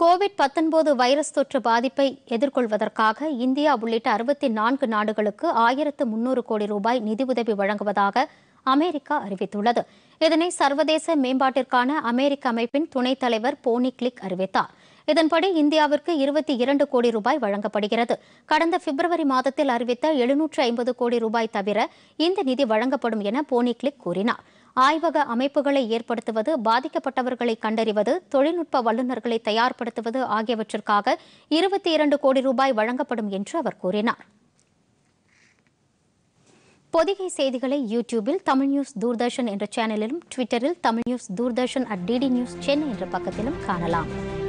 Covid பத்தொன்பது virus தொற்று பாதிப்பை எதிர்கொள்வதற்காக இந்தியா உள்ளிட்ட அறுபத்தி நான்கு நாடுகளுக்கு ஆயிரத்து முன்னூறு கோடி ரூபாய் நிதியுதவி வழங்குவதாக அமெரிக்கா அறிவித்துள்ளது இதனை சர்வதேச மேம்பாட்டிற்கான அமெரிக்க அமைப்பின் துணைத் தலைவர் போனி கிளிக் அறிவித்தார் இதன்படி இந்தியாவிற்கு இருபத்தி இரண்டு கோடி ரூபாய் வழங்கப்படுகிறது கடந்த பிப்ரவரி மாதத்தில் அறிவித்த எழுநூற்று ஐம்பது கோடி ரூபாய் தவிர இந்த நிதி வழங்கப்படும் என போனி கிளிக் கூறினார் ஆய்வக அமைப்புகளை ஏற்படுத்துவது பாதிக்கப்பட்டவர்களை கண்டறிவது தொழில்நுட்ப வல்லுநர்களை தயார்படுத்துவது ஆகியவற்றிற்காக இருபத்தி இரண்டு கோடி ரூபாய் வழங்கப்படும் என்று அவர் கூறினார் பொதிகை செய்திகளை யூடியூபில் தமிழ் நியூஸ் தூர்தர்ஷன் என்ற சேனலிலும் ட்விட்டரில் Tamil news Doordarshan at DD news Chennai என்ற பக்கத்திலும் காணலாம்